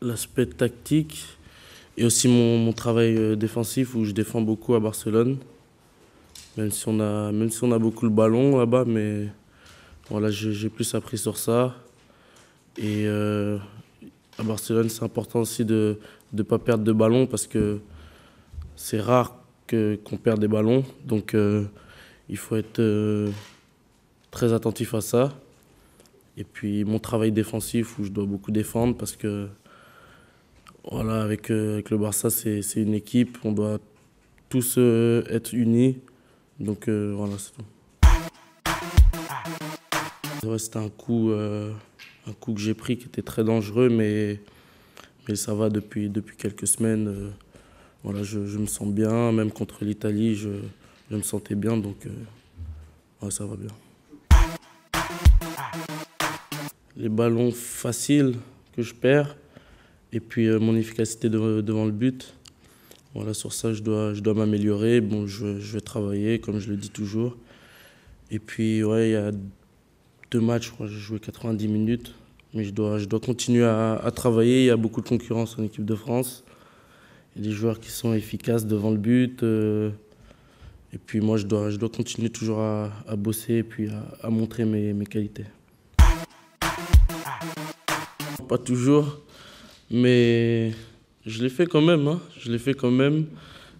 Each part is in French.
L'aspect tactique et aussi mon, travail euh, défensif où je défends beaucoup à Barcelone. Même si on a, même si on a beaucoup le ballon là-bas, mais voilà, j'ai plus appris sur ça. Et euh, à Barcelone, c'est important aussi de ne pas perdre de ballon parce que c'est rare qu'on perde des ballons. Donc euh, il faut être très attentif à ça. Et puis mon travail défensif où je dois beaucoup défendre parce que voilà, avec, euh, avec le Barça, c'est une équipe, on doit tous euh, être unis. Donc euh, voilà, c'est tout. c'était un coup, un coup que j'ai pris qui était très dangereux, mais, mais ça va depuis, depuis quelques semaines. voilà, je, me sens bien, même contre l'Italie, je, me sentais bien, donc ça va bien. les ballons faciles que je perds et puis euh, mon efficacité devant le but. Voilà, sur ça, je dois, je dois m'améliorer. Bon, je, vais travailler, comme je le dis toujours. Et puis, ouais, il y a deux matchs, je crois, j'ai joué 90 minutes. Mais je dois, je dois continuer à, travailler. Il y a beaucoup de concurrence en équipe de France. Il y a des joueurs qui sont efficaces devant le but. Euh, et puis, moi, je dois, je dois continuer toujours à, bosser et puis à, montrer mes qualités pas toujours, mais je l'ai fait quand même. Hein. Je l'ai fait quand même.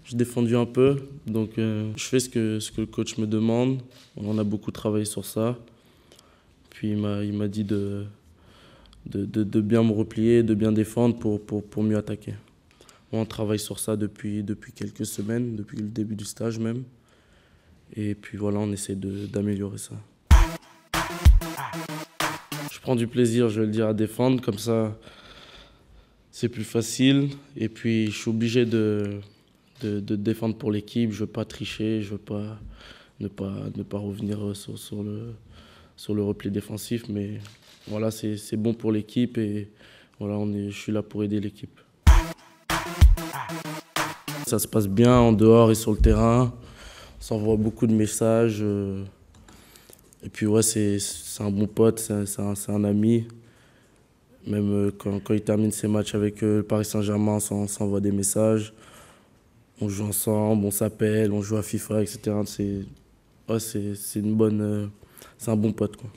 J'ai défendu un peu, donc euh, je fais ce que, ce que le coach me demande. On a beaucoup travaillé sur ça. Puis il m'a dit de, de, bien me replier, de bien défendre pour, pour, pour mieux attaquer. On travaille sur ça depuis, depuis quelques semaines, depuis le début du stage même. Et puis voilà, on essaie d'améliorer ça prends du plaisir, je vais le dire, à défendre. Comme ça, c'est plus facile. Et puis, je suis obligé de, de, défendre pour l'équipe. Je ne veux pas tricher, je ne veux pas ne, pas, ne pas revenir euh, sur, sur, le, sur le repli défensif. Mais voilà, c'est bon pour l'équipe et voilà, on est, je suis là pour aider l'équipe. Ça se passe bien en dehors et sur le terrain. On s'envoie beaucoup de messages. Euh, et puis, ouais, c'est un bon pote, c'est un, ami. Même euh, quand, il termine ses matchs avec euh, le Paris Saint-Germain, on s'envoie des messages. On joue ensemble, on s'appelle, on joue à FIFA, etc. C'est une bonne. Euh, c'est un bon pote, quoi.